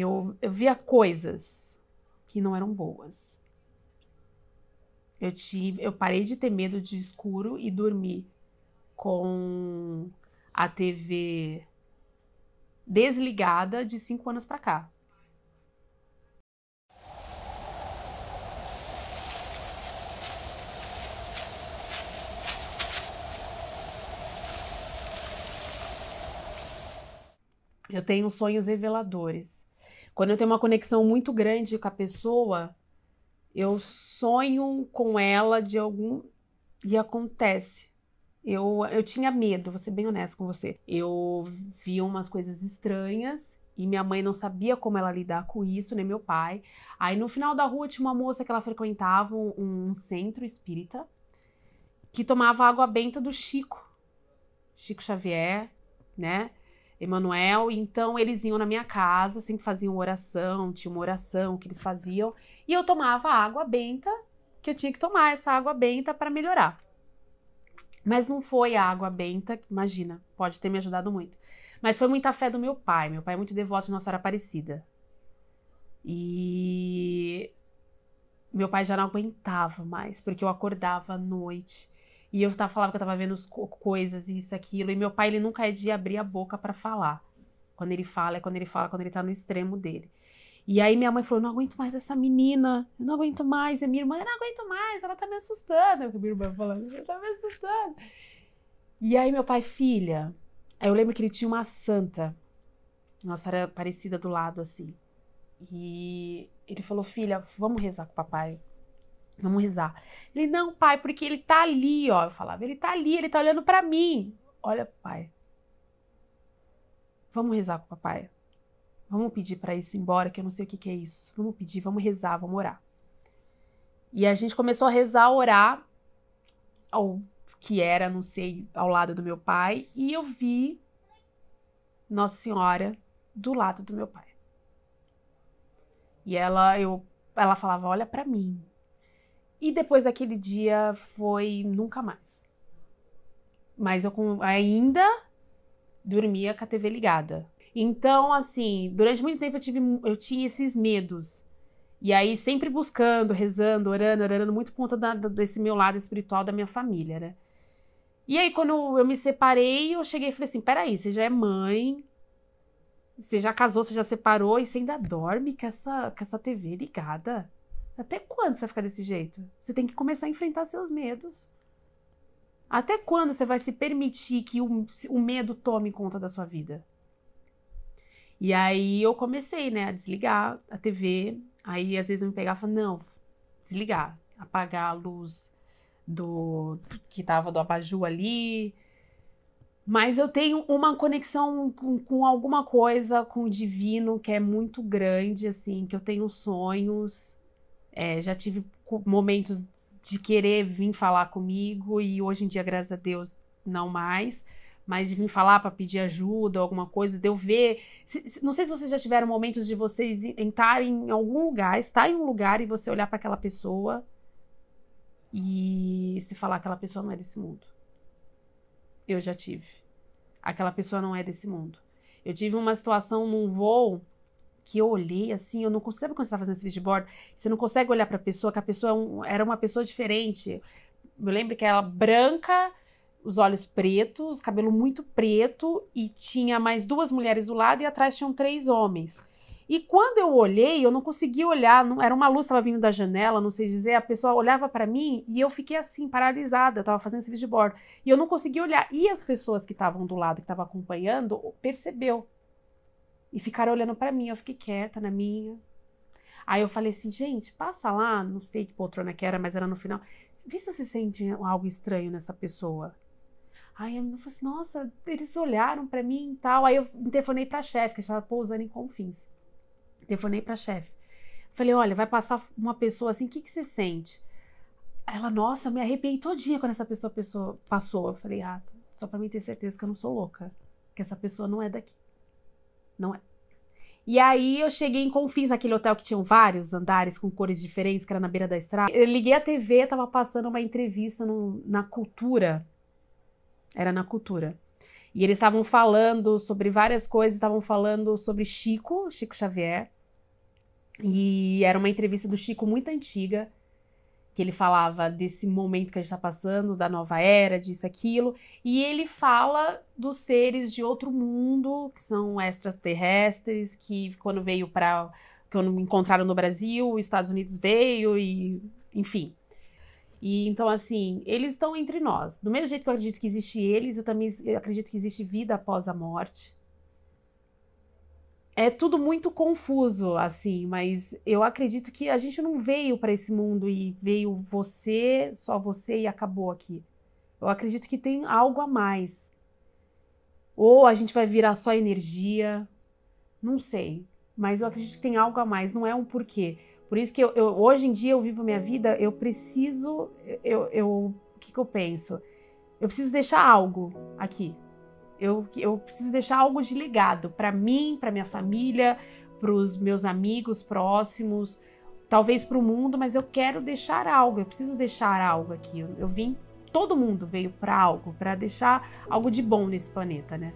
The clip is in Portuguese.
eu, eu via coisas que não eram boas. Eu, tive, eu parei de ter medo de escuro e dormi com a TV desligada de cinco anos para cá. Eu tenho sonhos reveladores. Quando eu tenho uma conexão muito grande com a pessoa, eu sonho com ela de algum. E acontece. Eu, eu tinha medo, vou ser bem honesta com você. Eu vi umas coisas estranhas e minha mãe não sabia como ela lidar com isso, nem meu pai. Aí no final da rua tinha uma moça que ela frequentava um, um centro espírita que tomava água benta do Chico. Chico Xavier, né? Emanuel, então eles iam na minha casa, sempre faziam oração, tinha uma oração que eles faziam, e eu tomava água benta, que eu tinha que tomar essa água benta para melhorar. Mas não foi a água benta, imagina, pode ter me ajudado muito. Mas foi muita fé do meu pai, meu pai é muito devoto de Nossa Senhora Aparecida. E meu pai já não aguentava mais, porque eu acordava à noite e eu tava, falava que eu tava vendo co coisas, isso, aquilo. E meu pai, ele nunca é de abrir a boca para falar. Quando ele fala, é quando ele fala, quando ele tá no extremo dele. E aí minha mãe falou: não aguento mais essa menina, eu não aguento mais. E é minha irmã, eu não aguento mais, ela tá me assustando. É minha irmã falando, ela tá me assustando. E aí meu pai, filha, eu lembro que ele tinha uma santa, nossa, era parecida do lado assim. E ele falou: filha, vamos rezar com o papai. Vamos rezar. Ele, não, pai, porque ele tá ali, ó. Eu falava, ele tá ali, ele tá olhando para mim. Olha, pai. Vamos rezar com o papai. Vamos pedir para isso ir embora, que eu não sei o que, que é isso. Vamos pedir, vamos rezar, vamos orar. E a gente começou a rezar, orar, ao que era, não sei, ao lado do meu pai, e eu vi Nossa Senhora do lado do meu pai. E ela, eu, ela falava, olha para mim, e depois daquele dia foi nunca mais. Mas eu ainda dormia com a TV ligada. Então, assim, durante muito tempo eu, tive, eu tinha esses medos. E aí, sempre buscando, rezando, orando, orando, muito por conta da, desse meu lado espiritual da minha família, né? E aí, quando eu me separei, eu cheguei e falei assim: peraí, você já é mãe, você já casou, você já separou e você ainda dorme com essa, com essa TV ligada? Até quando você vai ficar desse jeito? Você tem que começar a enfrentar seus medos. Até quando você vai se permitir que o, o medo tome conta da sua vida? E aí eu comecei, né, a desligar a TV. Aí às vezes eu me pegava e falava, não, desligar, apagar a luz do que tava do abajur ali. Mas eu tenho uma conexão com, com, alguma coisa, com o divino, que é muito grande, assim, que eu tenho sonhos é, já tive momentos de querer vir falar comigo e hoje em dia, graças a Deus, não mais. Mas de vir falar para pedir ajuda, alguma coisa, de eu ver. Se, se, não sei se vocês já tiveram momentos de vocês entrarem em algum lugar, estar em um lugar e você olhar para aquela pessoa e se falar aquela pessoa não é desse mundo. Eu já tive. Aquela pessoa não é desse mundo. Eu tive uma situação num voo que eu olhei assim, eu não consigo quando você está fazendo esse vídeo de bordo você não consegue olhar para a pessoa, que a pessoa é um, era uma pessoa diferente. Eu lembro que ela branca, os olhos pretos, cabelo muito preto e tinha mais duas mulheres do lado e atrás tinham três homens. E quando eu olhei, eu não conseguia olhar, não, era uma luz estava vindo da janela, não sei dizer, a pessoa olhava para mim e eu fiquei assim, paralisada, eu estava fazendo esse vídeo de bordo. E eu não conseguia olhar. E as pessoas que estavam do lado, que estavam acompanhando, percebeu. E ficaram olhando para mim, eu fiquei quieta na minha. Aí eu falei assim, gente, passa lá, não sei que poltrona que era, mas era no final. Vê se você sente algo estranho nessa pessoa. Aí eu falei, assim, nossa, eles olharam para mim e tal. Aí eu telefonei pra chefe, que estava pousando em Confins. Telefonei pra chefe. Falei, olha, vai passar uma pessoa assim, o que, que você sente? Ela, nossa, eu me arrepiei todinha quando essa pessoa, pessoa passou. Eu falei, ah, só pra mim ter certeza que eu não sou louca. Que essa pessoa não é daqui. Não é. E aí eu cheguei em Confins, aquele hotel que tinham vários andares com cores diferentes, que era na beira da estrada. Eu liguei a TV, tava passando uma entrevista no, na Cultura. Era na Cultura. E eles estavam falando sobre várias coisas, estavam falando sobre Chico, Chico Xavier. E era uma entrevista do Chico muito antiga que ele falava desse momento que a gente está passando, da nova era, disso, aquilo, e ele fala dos seres de outro mundo, que são extraterrestres, que quando veio para. quando encontraram no Brasil, os Estados Unidos veio e. enfim. E então, assim, eles estão entre nós. Do mesmo jeito que eu acredito que existe eles, eu também acredito que existe vida após a morte é tudo muito confuso, assim, mas eu acredito que a gente não veio para esse mundo e veio você, só você e acabou aqui. Eu acredito que tem algo a mais. Ou a gente vai virar só energia, não sei, mas eu acredito que tem algo a mais, não é um porquê. Por isso que eu, eu hoje em dia eu vivo minha vida, eu preciso, eu, eu, o que, que eu penso? Eu preciso deixar algo aqui, eu, eu preciso deixar algo de legado para mim, para minha família, para os meus amigos próximos, talvez para o mundo, mas eu quero deixar algo, eu preciso deixar algo aqui. Eu, eu vim, todo mundo veio para algo, para deixar algo de bom nesse planeta, né?